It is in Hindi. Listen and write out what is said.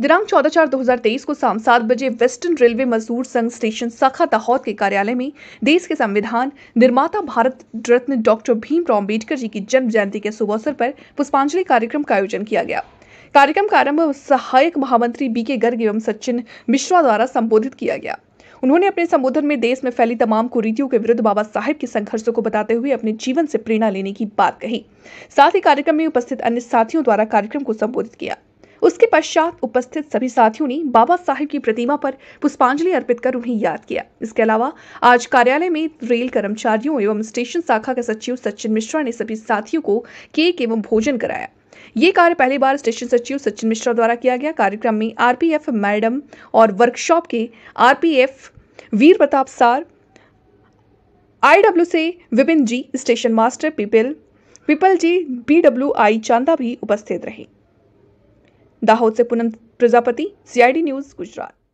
दिनांक 14 चार 2023 को शाम सात बजे वेस्टर्न रेलवे मजदूर संघ स्टेशन शाखा दाहौद के कार्यालय में देश के संविधान निर्माता भारत रत्न डॉक्टर भीमराव अम्बेडकर जी की जन्म जयंती के शुभ अवसर पर पुष्पांजलि कार्यक्रम का आयोजन किया गया कार्यक्रम का आरंभ सहायक महामंत्री बी के गर्ग एवं सचिन मिश्रा द्वारा संबोधित किया गया उन्होंने अपने संबोधन में देश में फैली तमाम कुरीतियों के विरुद्ध बाबा साहेब के संघर्षों को बताते हुए अपने जीवन से प्रेरणा लेने की बात कही साथ ही कार्यक्रम में उपस्थित अन्य साथियों द्वारा कार्यक्रम को संबोधित किया उसके पश्चात उपस्थित सभी साथियों ने बाबा साहेब की प्रतिमा पर पुष्पांजलि अर्पित कर उन्हें याद किया इसके अलावा आज कार्यालय में रेल कर्मचारियों एवं स्टेशन शाखा के सचिव सचिन मिश्रा ने सभी साथियों को केक एवं भोजन कराया ये कार्य पहली बार स्टेशन सचिव सचिन मिश्रा द्वारा किया गया कार्यक्रम में आरपीएफ मैडम और वर्कशॉप के RPF Veer Pratap sir IW से विपिन जी स्टेशन मास्टर पीपल पीपल जी बीडब्ल्यू आई चांदा भी उपस्थित रहे दाहोद से पूनम प्रजापति सीआईडी न्यूज गुजरात